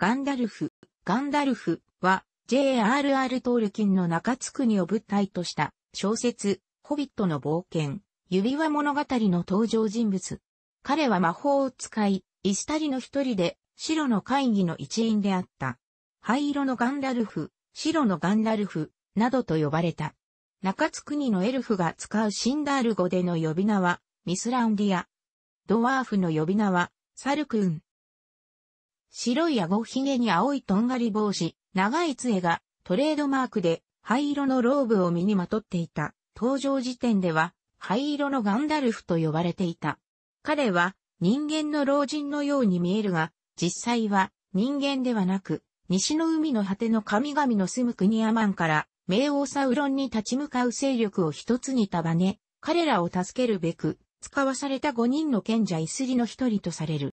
ガンダルフ。ガンダルフは J.R.R. トールキンの中津国を舞台とした小説、ホビットの冒険、指輪物語の登場人物。彼は魔法を使い、イスタリの一人で、白の会議の一員であった。灰色のガンダルフ、白のガンダルフ、などと呼ばれた。中津国のエルフが使うシンダール語での呼び名は、ミスランディア。ドワーフの呼び名は、サルクーン。白い顎ひげに青いとんがり帽子、長い杖がトレードマークで灰色のローブを身にまとっていた。登場時点では灰色のガンダルフと呼ばれていた。彼は人間の老人のように見えるが、実際は人間ではなく、西の海の果ての神々の住む国アマンから、冥王サウロンに立ち向かう勢力を一つに束ね、彼らを助けるべく、使わされた五人の賢者イスリの一人とされる。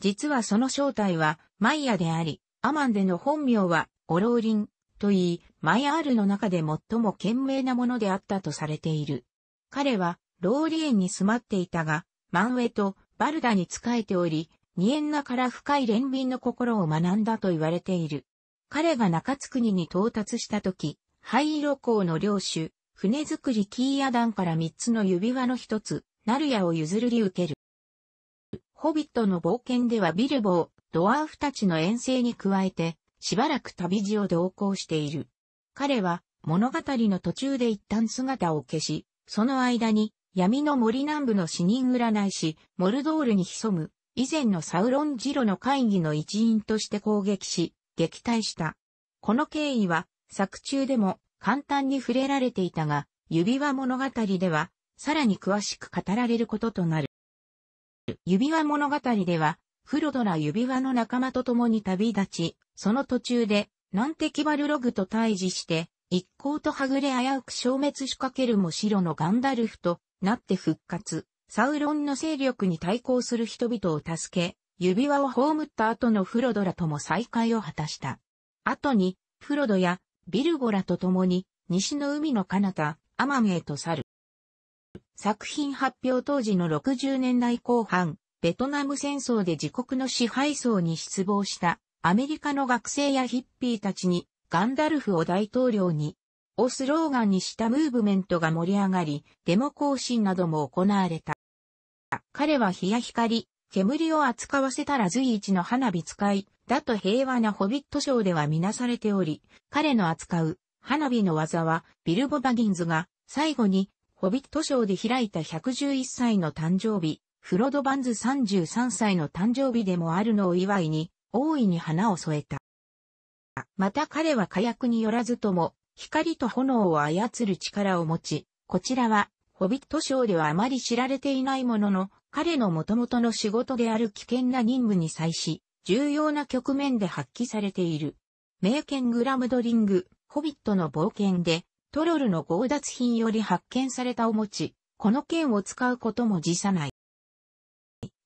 実はその正体はマイヤであり、アマンデの本名はオローリンといい、マヤールの中で最も賢明なものであったとされている。彼はローリエンに住まっていたが、マンウェとバルダに仕えており、ニエンナから深い憐憫の心を学んだと言われている。彼が中津国に到達した時、灰色港の領主、船作りキーヤ団から三つの指輪の一つ、ナルヤを譲り受ける。ホビットの冒険ではビルボー、ドワーフたちの遠征に加えて、しばらく旅路を同行している。彼は物語の途中で一旦姿を消し、その間に闇の森南部の死人占い師、モルドールに潜む、以前のサウロンジロの会議の一員として攻撃し、撃退した。この経緯は作中でも簡単に触れられていたが、指輪物語ではさらに詳しく語られることとなる。指輪物語では、フロドラ指輪の仲間と共に旅立ち、その途中で、南敵バルログと対峙して、一行とはぐれ危うく消滅しかけるも白のガンダルフとなって復活、サウロンの勢力に対抗する人々を助け、指輪を葬った後のフロドラとも再会を果たした。後に、フロドやビルゴラと共に、西の海の彼方、アマメへと去る。作品発表当時の60年代後半、ベトナム戦争で自国の支配層に失望したアメリカの学生やヒッピーたちにガンダルフを大統領にをスローガンにしたムーブメントが盛り上がり、デモ行進なども行われた。彼は日や光、煙を扱わせたら随一の花火使い、だと平和なホビット賞では見なされており、彼の扱う花火の技はビルボ・バギンズが最後にホビット賞で開いた111歳の誕生日、フロドバンズ33歳の誕生日でもあるのを祝いに、大いに花を添えた。また彼は火薬によらずとも、光と炎を操る力を持ち、こちらは、ホビット賞ではあまり知られていないものの、彼の元々の仕事である危険な任務に際し、重要な局面で発揮されている。名犬グラムドリング、ホビットの冒険で、トロルの強奪品より発見されたお餅、この剣を使うことも辞さない。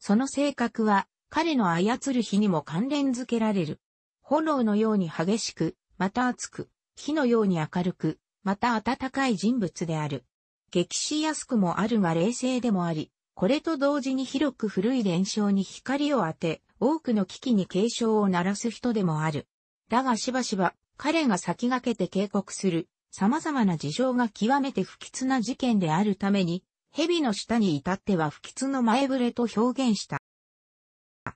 その性格は、彼の操る火にも関連づけられる。炎のように激しく、また熱く、火のように明るく、また温かい人物である。激しやすくもあるが冷静でもあり、これと同時に広く古い伝承に光を当て、多くの危機に警鐘を鳴らす人でもある。だがしばしば、彼が先駆けて警告する、様々な事情が極めて不吉な事件であるために、蛇の下に至っては不吉の前触れと表現した。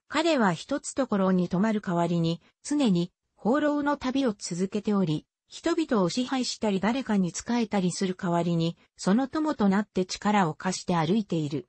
彼は一つところに泊まる代わりに、常に放浪の旅を続けており、人々を支配したり誰かに仕えたりする代わりに、その友となって力を貸して歩いている。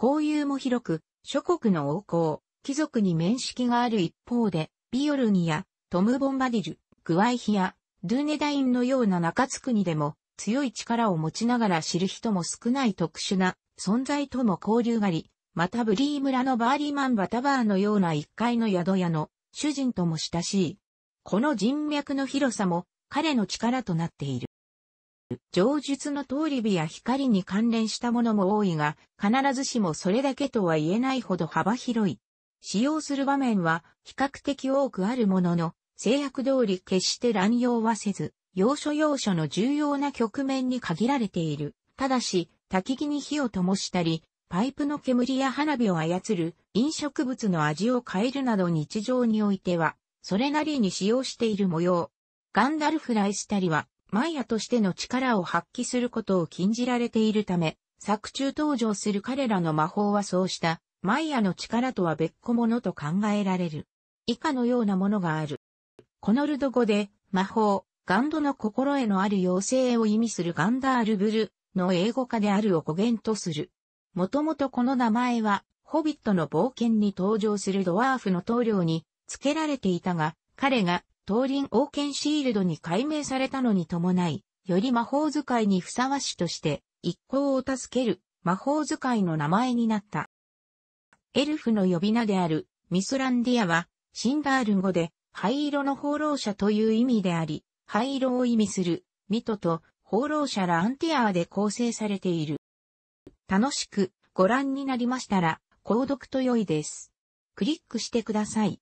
交友も広く、諸国の王侯、貴族に面識がある一方で、ビオルニや、トム・ボンバディル、グワイヒア、ドーネダインのような中津国でも強い力を持ちながら知る人も少ない特殊な存在とも交流があり、またブリー村のバーリーマンバタバーのような一階の宿屋の主人とも親しい。この人脈の広さも彼の力となっている。上述の通り火や光に関連したものも多いが、必ずしもそれだけとは言えないほど幅広い。使用する場面は比較的多くあるものの、制約通り決して乱用はせず、要所要所の重要な局面に限られている。ただし、焚き木に火を灯したり、パイプの煙や花火を操る、飲食物の味を変えるなど日常においては、それなりに使用している模様。ガンダルフライスタリは、マイヤとしての力を発揮することを禁じられているため、作中登場する彼らの魔法はそうした、マイヤの力とは別個ものと考えられる。以下のようなものがある。このルド語で、魔法、ガンドの心へのある妖精を意味するガンダールブルの英語化であるを語源とする。もともとこの名前は、ホビットの冒険に登場するドワーフの棟梁に付けられていたが、彼が東林王権シールドに改名されたのに伴い、より魔法使いにふさわしとして、一行を助ける魔法使いの名前になった。エルフの呼び名であるミスランディアは、シンダール語で灰色の放浪者という意味であり、灰色を意味する、ミトと放浪者ランティアーで構成されている。楽しくご覧になりましたら、購読と良いです。クリックしてください。